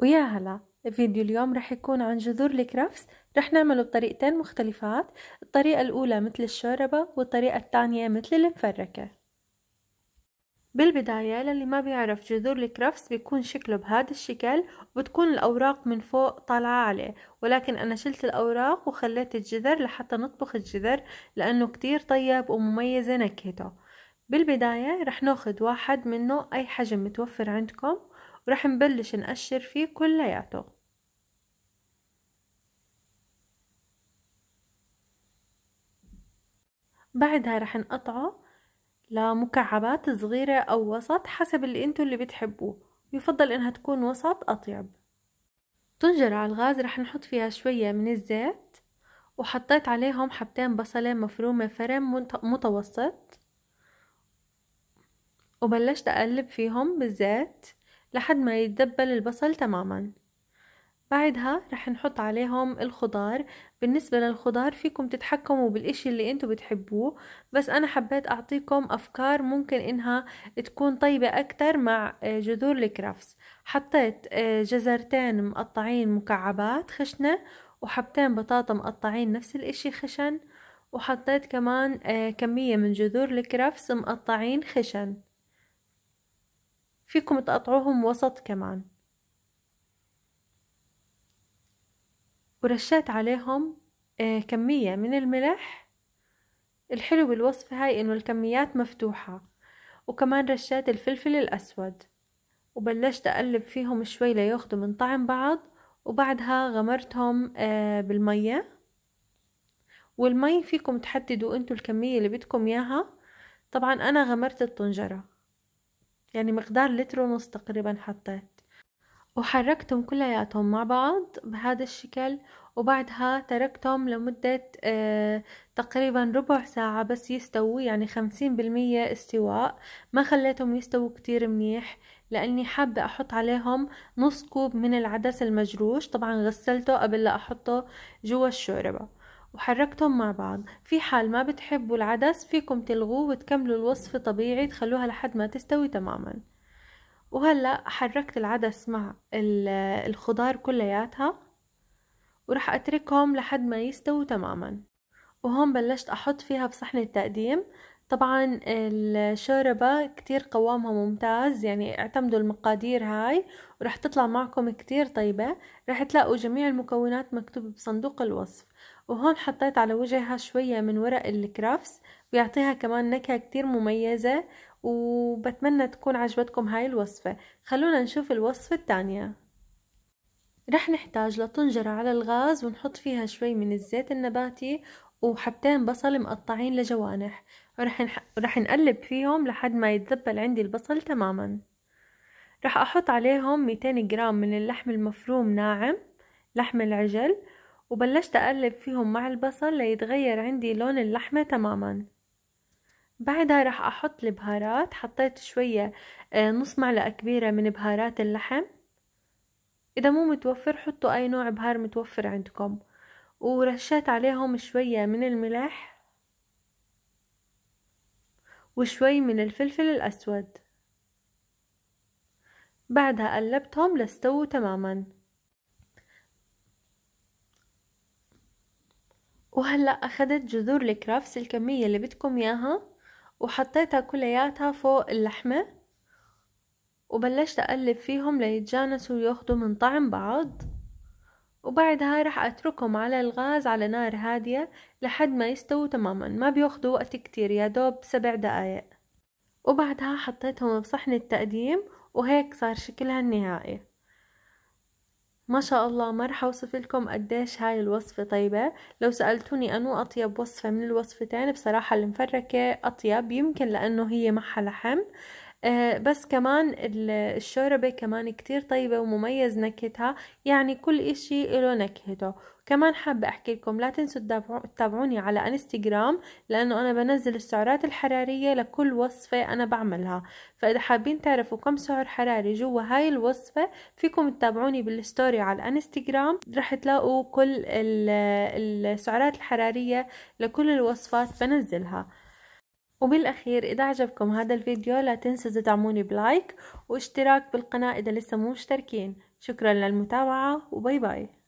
ويا هلا فيديو اليوم رح يكون عن جذور الكرفس رح نعمله بطريقتين مختلفات الطريقة الأولى مثل الشوربة والطريقة الثانية مثل المفركة بالبداية للي ما بيعرف جذور الكرفس بيكون شكله بهذا الشكل وبتكون الأوراق من فوق طالعة عليه ولكن أنا شلت الأوراق وخليت الجذر لحتى نطبخ الجذر لأنه كتير طيب ومميزة نكهته بالبداية رح ناخد واحد منه أي حجم متوفر عندكم ورح نبلش نقشر فيه كلياته بعدها رح نقطعه لمكعبات صغيرة أو وسط حسب اللي انتو اللي بتحبوه يفضل انها تكون وسط أطيب طنجرة على الغاز رح نحط فيها شوية من الزيت وحطيت عليهم حبتين بصلة مفرومة فرم متوسط وبلشت أقلب فيهم بالزيت لحد ما يتدبل البصل تماما بعدها رح نحط عليهم الخضار بالنسبة للخضار فيكم تتحكموا بالإشي اللي انتو بتحبوه بس أنا حبيت أعطيكم أفكار ممكن إنها تكون طيبة أكتر مع آه، جذور الكرافس حطيت آه، جزرتين مقطعين مكعبات خشنة وحبتين بطاطا مقطعين نفس الإشي خشن وحطيت كمان آه، كمية من جذور الكرفس مقطعين خشن فيكم تقطعوهم وسط كمان ورشيت عليهم آه، كمية من الملح الحلو بالوصفة هاي انه الكميات مفتوحة وكمان رشيت الفلفل الاسود وبلشت اقلب فيهم شوي لياخدوا من طعم بعض وبعدها غمرتهم آه، بالمية والمي فيكم تحددوا انتو الكمية اللي بدكم اياها طبعا انا غمرت الطنجرة يعني مقدار لتر ونص تقريبا حطيت وحركتهم كلياتهم مع بعض بهذا الشكل وبعدها تركتهم لمدة آه، تقريبا ربع ساعة بس يستووا يعني خمسين بالمية استواء ما خليتهم يستووا كتير منيح لأني حابة أحط عليهم نص كوب من العدس المجروش طبعا غسلته قبل لا أحطه جوا الشوربة وحركتهم مع بعض في حال ما بتحبوا العدس فيكم تلغوه وتكملوا الوصفة طبيعي تخلوها لحد ما تستوي تماما وهلأ حركت العدس مع الخضار كلياتها وراح أتركهم لحد ما يستووا تماما وهون بلشت أحط فيها بصحن التقديم طبعا الشوربة كتير قوامها ممتاز يعني اعتمدوا المقادير هاي ورح تطلع معكم كتير طيبة رح تلاقوا جميع المكونات مكتوبة بصندوق الوصف وهون حطيت على وجهها شوية من ورق الكرافس بيعطيها كمان نكهة كتير مميزة وبتمنى تكون عجبتكم هاي الوصفة خلونا نشوف الوصفة التانية رح نحتاج لطنجرة على الغاز ونحط فيها شوي من الزيت النباتي وحبتين بصل مقطعين لجوانح ورح, نح... رح نقلب فيهم لحد ما يتذبل عندي البصل تماما رح أحط عليهم 200 جرام من اللحم المفروم ناعم لحم العجل وبلشت أقلب فيهم مع البصل ليتغير عندي لون اللحمة تماما بعدها رح أحط البهارات حطيت شوية آه، نص معلقة كبيرة من بهارات اللحم إذا مو متوفر حطوا أي نوع بهار متوفر عندكم ورشيت عليهم شوية من الملح وشوي من الفلفل الأسود بعدها قلبتهم لاستووا تماماً وهلا اخذت جذور الكرافس الكمية اللي بدكم اياها وحطيتها كلياتها فوق اللحمة وبلشت اقلب فيهم ليتجانسوا وياخذوا من طعم بعض وبعدها رح اتركهم على الغاز على نار هادية لحد ما يستووا تماما ما بياخذوا وقت كتير يا دوب سبع دقايق وبعدها حطيتهم بصحن التقديم وهيك صار شكلها النهائي ما شاء الله ما رح اوصف لكم قديش هاي الوصفة طيبة لو سألتوني انو اطيب وصفة من الوصفتين بصراحة المفركة اطيب يمكن لانه هي معها لحم آه، بس كمان الشوربة كمان كتير طيبة ومميز نكهتها يعني كل اشي له نكهته كمان حابة احكي لكم لا تنسوا تتابعوني على انستغرام لانه انا بنزل السعرات الحرارية لكل وصفة انا بعملها فاذا حابين تعرفوا كم سعر حراري جوا هاي الوصفة فيكم تتابعوني بالستوري على الانستغرام رح تلاقوا كل السعرات الحرارية لكل الوصفات بنزلها وبالأخير إذا عجبكم هذا الفيديو لا تنسوا تدعموني بلايك واشتراك بالقناة إذا لسه مو مشتركين شكرا للمتابعة وباي باي